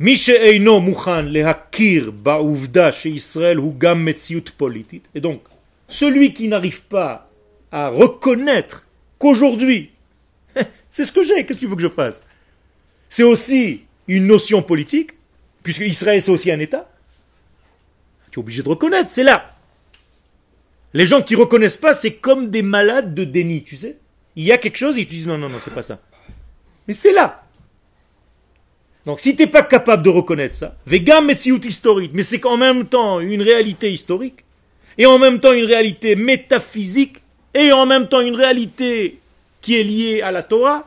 et donc celui qui n'arrive pas à reconnaître qu'aujourd'hui, c'est ce que j'ai, qu'est-ce que tu veux que je fasse C'est aussi une notion politique, puisque Israël c'est aussi un État. Tu es obligé de reconnaître, c'est là. Les gens qui reconnaissent pas, c'est comme des malades de déni, tu sais. Il y a quelque chose, ils te disent non, non, non, c'est pas ça. Mais c'est là. Donc si tu n'es pas capable de reconnaître ça, vegam metziut historique, mais c'est qu'en même temps une réalité historique, et en même temps une réalité métaphysique, et en même temps une réalité qui est liée à la Torah,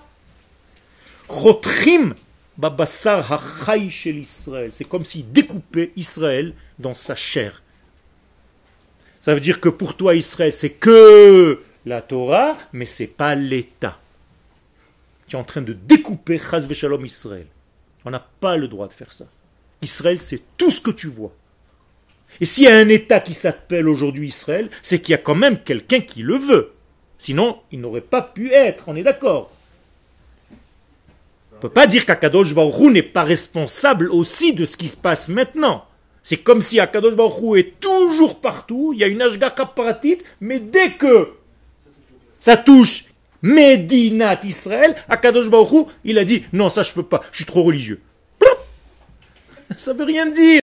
chotrim hachai Israël. C'est comme s'il découpait Israël dans sa chair. Ça veut dire que pour toi Israël, c'est que la Torah, mais c'est pas l'État. Tu es en train de découper Chaz Shalom Israël. On n'a pas le droit de faire ça. Israël, c'est tout ce que tu vois. Et s'il y a un État qui s'appelle aujourd'hui Israël, c'est qu'il y a quand même quelqu'un qui le veut. Sinon, il n'aurait pas pu être, on est d'accord. On ne peut pas dire qu'Akadosh Baruchou n'est pas responsable aussi de ce qui se passe maintenant. C'est comme si Akadosh Baruchou est toujours partout, il y a une Ashgaka paratite, mais dès que ça touche Médinat Israël, à Baruch Hu, il a dit, non, ça je peux pas, je suis trop religieux. Ça veut rien dire.